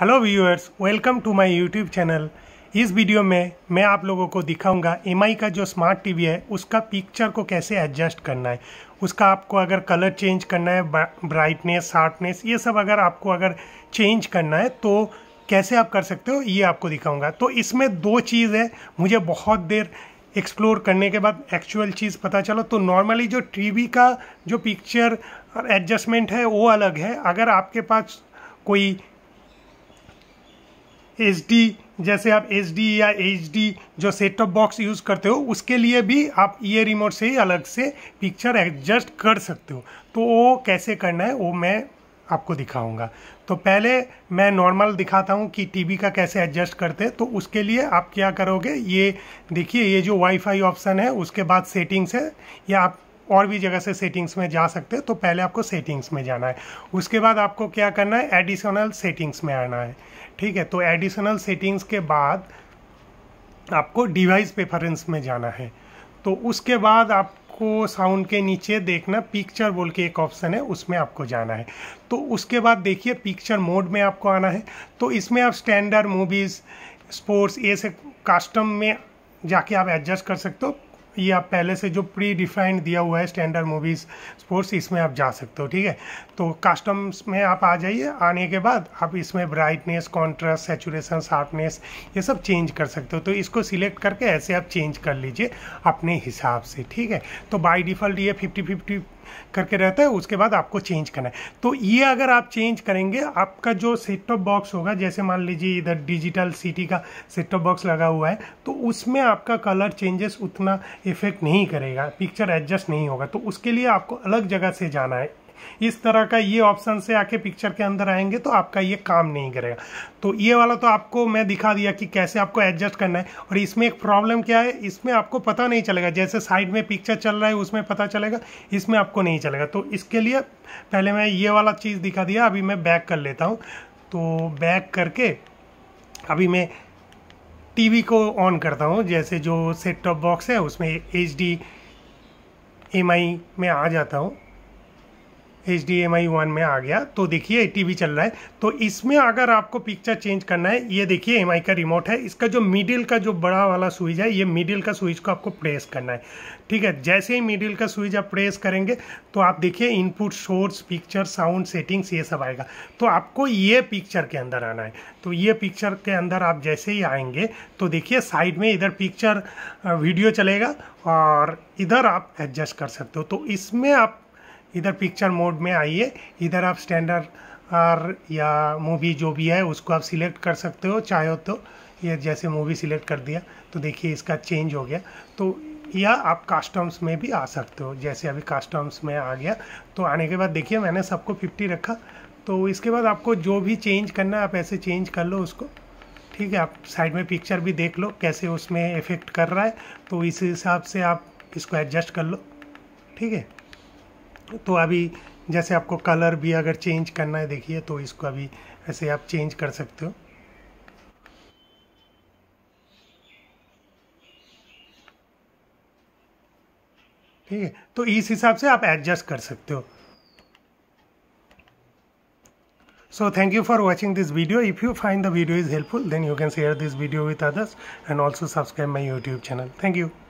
hello viewers welcome to my YouTube channel इस video में मैं आप लोगों को दिखाऊंगा एम का जो स्मार्ट टीवी है उसका पिक्चर को कैसे एडजस्ट करना है उसका आपको अगर कलर चेंज करना है ब्राइटनेस शार्पनेस ये सब अगर आपको अगर चेंज करना है तो कैसे आप कर सकते हो ये आपको दिखाऊंगा तो इसमें दो चीज़ है मुझे बहुत देर एक्सप्लोर करने के बाद एक्चुअल चीज़ पता चलो तो नॉर्मली जो टीवी का जो पिक्चर एडजस्टमेंट है वो अलग है अगर आपके पास कोई एच जैसे आप एच या एच जो सेट टॉप बॉक्स यूज़ करते हो उसके लिए भी आप ये रिमोट से ही अलग से पिक्चर एडजस्ट कर सकते हो तो वो कैसे करना है वो मैं आपको दिखाऊंगा तो पहले मैं नॉर्मल दिखाता हूँ कि टीवी का कैसे एडजस्ट करते हैं तो उसके लिए आप क्या करोगे ये देखिए ये जो वाईफाई ऑप्शन है उसके बाद सेटिंग्स है या आप और भी जगह से सेटिंग्स में जा सकते हैं तो पहले आपको सेटिंग्स में जाना है उसके बाद आपको क्या करना है एडिशनल सेटिंग्स में आना है ठीक है तो एडिशनल सेटिंग्स के बाद आपको डिवाइस प्रेफरेंस में जाना है तो उसके बाद आप आपको साउंड के नीचे देखना पिक्चर बोल के एक ऑप्शन है उसमें आपको जाना है तो उसके बाद देखिए पिक्चर मोड में आपको आना है तो इसमें आप स्टैंडर्ड मूवीज़ स्पोर्ट्स ये से कस्टम में जाके आप एडजस्ट कर सकते हो ये आप पहले से जो प्री डिफाइंड दिया हुआ है स्टैंडर्ड मूवीज़ स्पोर्ट्स इसमें आप जा सकते हो ठीक है तो कस्टम्स में आप आ जाइए आने के बाद आप इसमें ब्राइटनेस कॉन्ट्रास्ट सेचुरेशन शार्पनेस ये सब चेंज कर सकते हो तो इसको सिलेक्ट करके ऐसे आप चेंज कर लीजिए अपने हिसाब से ठीक है तो बाई डिफ़ॉल्ट ये फिफ्टी फिफ्टी करके रहता है उसके बाद आपको चेंज करना है तो ये अगर आप चेंज करेंगे आपका जो सेट टॉप बॉक्स होगा जैसे मान लीजिए इधर डिजिटल सिटी का सेट टॉप बॉक्स लगा हुआ है तो उसमें आपका कलर चेंजेस उतना इफेक्ट नहीं करेगा पिक्चर एडजस्ट नहीं होगा तो उसके लिए आपको अलग जगह से जाना है इस तरह का ये ऑप्शन से आके पिक्चर के अंदर आएंगे तो आपका ये काम नहीं करेगा तो ये वाला तो आपको मैं दिखा दिया कि कैसे आपको एडजस्ट करना है और इसमें एक प्रॉब्लम क्या है इसमें आपको पता नहीं चलेगा जैसे साइड में पिक्चर चल रहा है उसमें पता चलेगा इसमें आपको नहीं चलेगा तो इसके लिए पहले मैं ये वाला चीज़ दिखा दिया अभी मैं बैक कर लेता हूँ तो बैक करके अभी मैं टीवी को ऑन करता हूँ जैसे जो सेट टॉप बॉक्स है उसमें एच डी एम आई में आ जाता हूँ H D M I one में आ गया तो देखिए एटी भी चल रहा है तो इसमें अगर आपको पिक्चर चेंज करना है ये देखिए एम आई का रिमोट है इसका जो मिडिल का जो बड़ा वाला स्विच है ये मिडिल का स्विच को आपको प्रेस करना है ठीक है जैसे ही मिडिल का स्विच आप प्रेस करेंगे तो आप देखिए input source picture sound settings ये सब आएगा तो आपको ये पिक्चर के अंदर आना है तो ये पिक्चर के अंदर आप जैसे ही आएंगे तो देखिए साइड में इधर पिक्चर वीडियो चलेगा और इधर आप एडजस्ट कर सकते हो तो इसमें आप इधर पिक्चर मोड में आइए इधर आप स्टैंडर्ड या मूवी जो भी है उसको आप सिलेक्ट कर सकते हो चाहे तो ये जैसे मूवी सिलेक्ट कर दिया तो देखिए इसका चेंज हो गया तो या आप कास्टम्स में भी आ सकते हो जैसे अभी कास्टम्स में आ गया तो आने के बाद देखिए मैंने सबको फिफ्टी रखा तो इसके बाद आपको जो भी चेंज करना है आप ऐसे चेंज कर लो उसको ठीक है आप साइड में पिक्चर भी देख लो कैसे उसमें इफेक्ट कर रहा है तो इस हिसाब से आप इसको एडजस्ट कर लो ठीक है तो अभी जैसे आपको कलर भी अगर चेंज करना है देखिए तो इसको अभी ऐसे आप चेंज कर सकते हो ठीक है तो इस हिसाब से आप एडजस्ट कर सकते हो so thank you for watching this video if you find the video is helpful then you can share this video with others and also subscribe my YouTube channel thank you